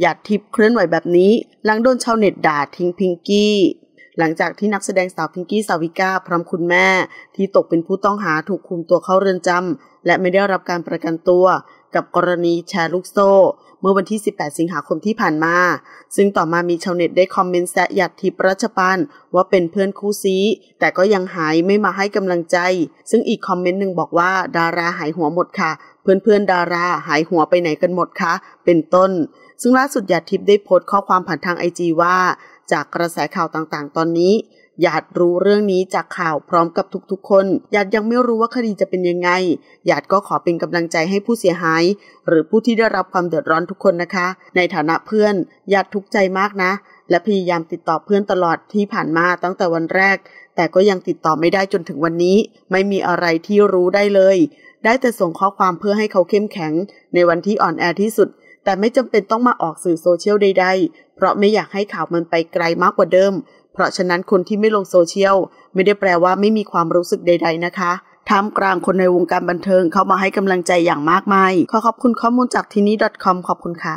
หยาดทิพย์เคลื่อนไหวแบบนี้ หลังโดนชาวเน็ตด่าทิ้งพิงกี้ หลังจากที่นักแสดงสาวพิงกี้สาวิกาพร้อมคุณแม่ ที่ตกเป็นผู้ต้องหาถูกคุมตัวเข้าเรือนจำและไม่ได้รับการประกันตัวกับกรณีแชร์ลูกโซ่ เมื่อวันที่ 18 สิงหาคมที่ผ่านมา ซึ่งต่อมามีชาวเน็ตได้คอมเมนต์แซะหยัดทิพรัชปันว่าเป็นเพื่อนคู่ซี แต่ก็ยังหายไม่มาให้กำลังใจ ซึ่งอีกคอมเมนต์หนึ่งบอกว่าดาราหายหัวหมดค่ะ เพื่อนๆดาราหายหัวไปไหนกันหมดคะ เป็นต้นซึ่งล่าสุดหยัดทิพได้โพสต์ข้อความผ่านทางไอจีว่า จากกระแสข่าวต่างๆ ตอนนี้หยาดรู้เรื่องนี้จากข่าวพร้อมกับทุกๆ คนหยาดยังไม่รู้ว่าคดีจะเป็นยังไงหยาดก็ขอเป็นกำลังใจให้ผู้เสียหาย หรือผู้ที่ได้รับความเดือดร้อนทุกคนนะคะ ในฐานะเพื่อนหยาดทุกใจมากนะ และพยายามติดต่อเพื่อนตลอดที่ผ่านมาตั้งแต่วันแรก แต่ก็ยังติดต่อไม่ได้จนถึงวันนี้ ไม่มีอะไรที่รู้ได้เลย ได้แต่ส่งข้อความเพื่อให้เขาเข้มแข็ง ในวันที่อ่อนแอที่สุด แต่ไม่จำเป็นต้องมาออกสื่อโซเชียลใดๆ เพราะไม่อยากให้ข่าวมันไปไกลมากกว่าเดิมเพราะฉะนั้นคนที่ไม่ลงโซเชียล ไม่ได้แปลว่าไม่มีความรู้สึกใดๆนะคะท่ามกลางคนในวงการบันเทิงเข้ามาให้กำลังใจอย่างมากมาย ขอขอบคุณข้อมูลจากทีนี้ .com ขอบคุณค่ะ